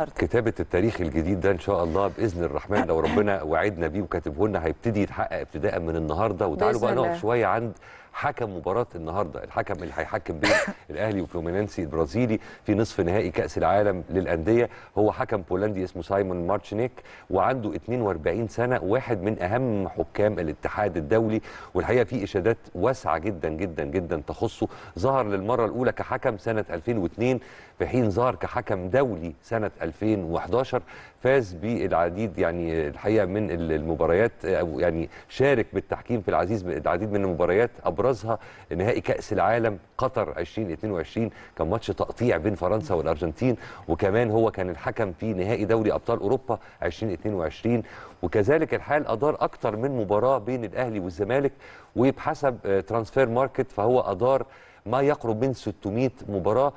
النهارده كتابه التاريخ الجديد ده ان شاء الله باذن الرحمن لو ربنا وعدنا بيه وكاتبه لنا هيبتدي يتحقق ابتداء من النهارده وتعالوا بقى نقف شويه عند حكم مباراه النهارده الحكم اللي هيحكم بين الاهلي وفلومينانسي البرازيلي في نصف نهائي كاس العالم للانديه هو حكم بولندي اسمه سايمون مارتشنيك وعنده 42 سنه واحد من اهم حكام الاتحاد الدولي والحقيقه في اشادات واسعه جدا جدا جدا تخصه ظهر للمره الاولى كحكم سنه 2002 في حين ظهر كحكم دولي سنة 2011 فاز بالعديد يعني الحقيقة من المباريات أو يعني شارك بالتحكيم في العزيز العديد من المباريات أبرزها نهائي كأس العالم قطر 2022 كان ماتش تقطيع بين فرنسا والأرجنتين وكمان هو كان الحكم في نهائي دوري أبطال أوروبا 2022 وكذلك الحال أدار أكثر من مباراة بين الأهلي والزمالك وبحسب ترانسفير ماركت فهو أدار ما يقرب من 600 مباراه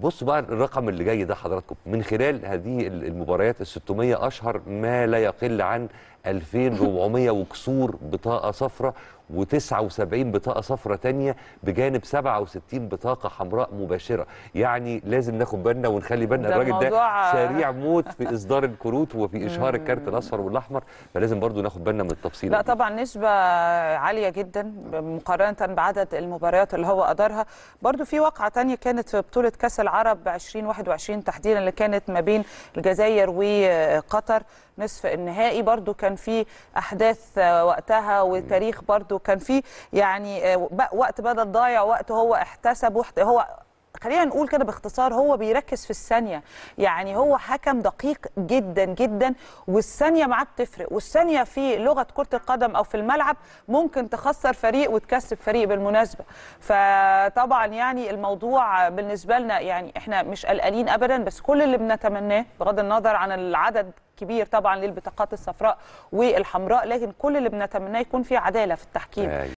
بص بقى الرقم اللي جاي ده حضراتكم من خلال هذه المباريات ال 600 اشهر ما لا يقل عن 2400 وكسور بطاقه صفراء و79 بطاقه صفراء تانية بجانب 67 بطاقه حمراء مباشره يعني لازم ناخد بالنا ونخلي بالنا الراجل ده سريع موت في اصدار الكروت وفي اشهار الكارت الاصفر والاحمر فلازم برضو ناخد بالنا من التفصيل لا طبعا نسبه عاليه جدا مقارنه بعدد المباريات اللي هو ادارها برضو في واقعه تانية كانت في بطوله كاس العرب 2021 تحديدا اللي كانت ما بين الجزائر وقطر نصف النهائي برضو كان كان في احداث آه، وقتها وتاريخ برضو كان في يعني آه، وقت بدل ضايع وقت هو احتسب هو خلينا نقول كده باختصار هو بيركز في الثانيه يعني هو حكم دقيق جدا جدا والثانيه معاه بتفرق والثانيه في لغه كره القدم او في الملعب ممكن تخسر فريق وتكسب فريق بالمناسبه فطبعا يعني الموضوع بالنسبه لنا يعني احنا مش قلقانين ابدا بس كل اللي بنتمناه بغض النظر عن العدد كبير طبعا للبطاقات الصفراء والحمراء لكن كل اللي بنتمناه يكون في عداله في التحكيم أيوة.